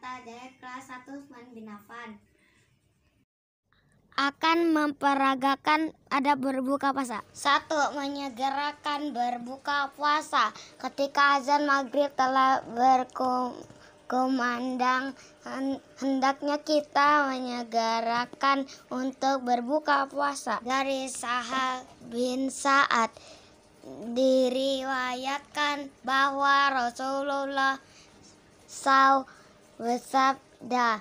Jakarta dari kelas 1 Usman bin akan memperagakan ada berbuka puasa. Satu, menyegerakan berbuka puasa. Ketika azan maghrib telah berkumandang, hendaknya kita menyegerakan untuk berbuka puasa. Dari sahab bin Sa'ad diriwayatkan bahwa Rasulullah SAW bersabda,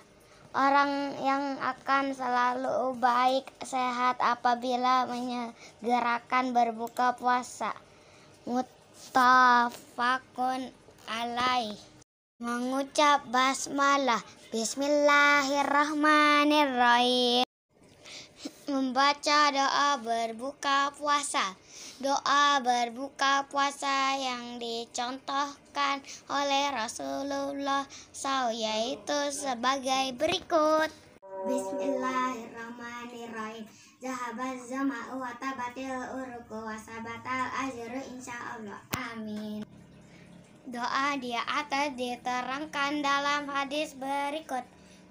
Orang yang akan selalu baik sehat apabila menyegerakan berbuka puasa. Mutafakun alaih. Mengucap basmalah Bismillahirrahmanirrahim. Membaca doa berbuka puasa doa berbuka puasa yang dicontohkan oleh Rasulullah SAW yaitu sebagai berikut. Bismillahirrahmanirrahim. Zahabat zama'u wa tabatil uruku wa sabatal ajru insyaallah. Amin. Doa di atas diterangkan dalam hadis berikut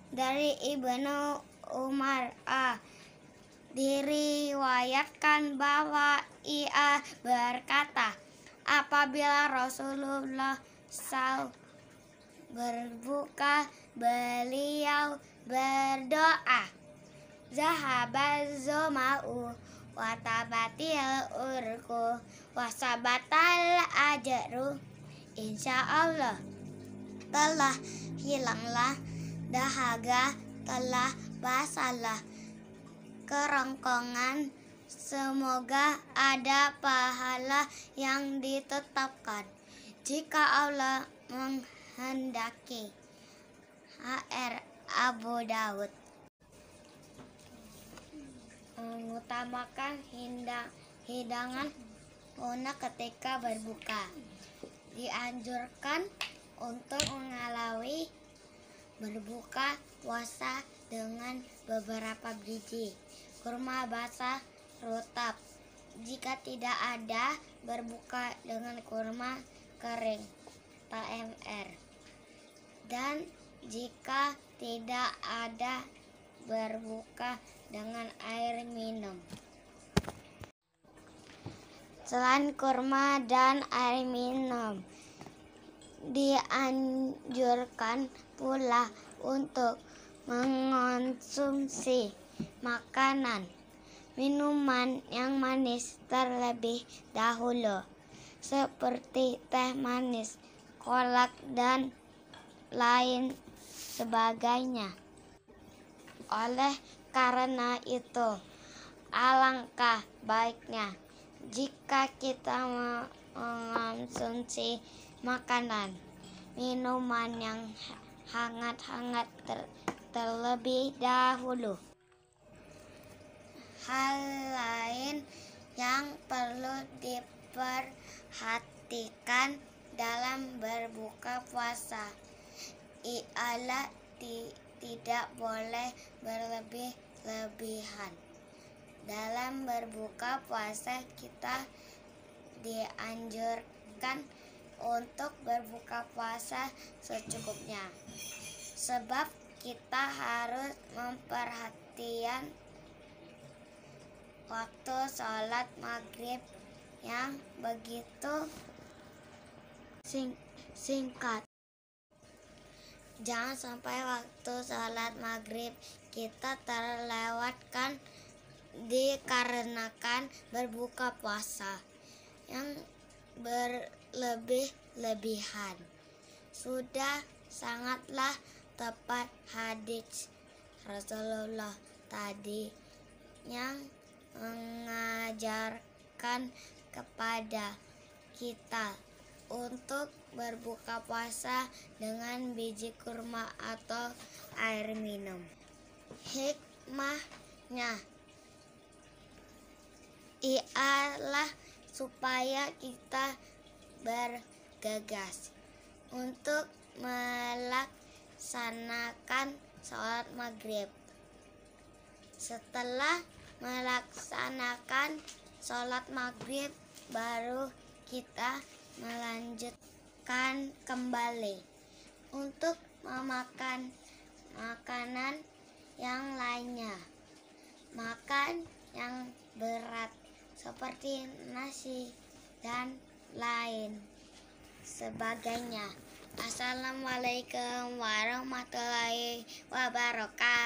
dari Ibnu Umar. Ah, Diriwayatkan bahwa ia berkata, apabila Rasulullah SAW berbuka, beliau berdoa. zahabat zoma'u watabatil urku wasabatal ajaru Insya Allah telah hilanglah dahaga telah basalah kerongkongan. Semoga ada pahala yang ditetapkan. Jika Allah menghendaki. HR Abu Daud mengutamakan hidang, hidangan Una ketika berbuka dianjurkan untuk mengalami berbuka puasa dengan beberapa biji kurma basah rotap. Jika tidak ada, berbuka dengan kurma kering PMR. Dan jika tidak ada, berbuka dengan air minum. Selain kurma dan air minum, dianjurkan pula untuk mengonsumsi makanan, minuman yang manis terlebih dahulu, seperti teh manis, kolak, dan lain sebagainya. Oleh karena itu, alangkah baiknya jika kita mengonsumsi makanan, minuman yang hangat-hangat ter terlebih dahulu. Hal lain yang perlu diperhatikan dalam berbuka puasa ialah ti tidak boleh berlebih-lebihan. Dalam berbuka puasa kita dianjurkan untuk berbuka puasa secukupnya. Sebab kita harus memperhatikan waktu sholat maghrib yang begitu sing singkat. Jangan sampai waktu sholat maghrib kita terlewatkan dikarenakan berbuka puasa yang ber lebih lebihan Sudah sangatlah tepat hadits Rasulullah tadi yang mengajarkan kepada kita untuk berbuka puasa dengan biji kurma atau air minum. Hikmahnya ialah supaya kita bergegas untuk melaksanakan sholat maghrib. Setelah melaksanakan sholat maghrib, baru kita melanjutkan kembali untuk memakan makanan yang lainnya. Makan yang berat seperti nasi dan lain sebagainya. Assalamualaikum warahmatullahi wabarakatuh.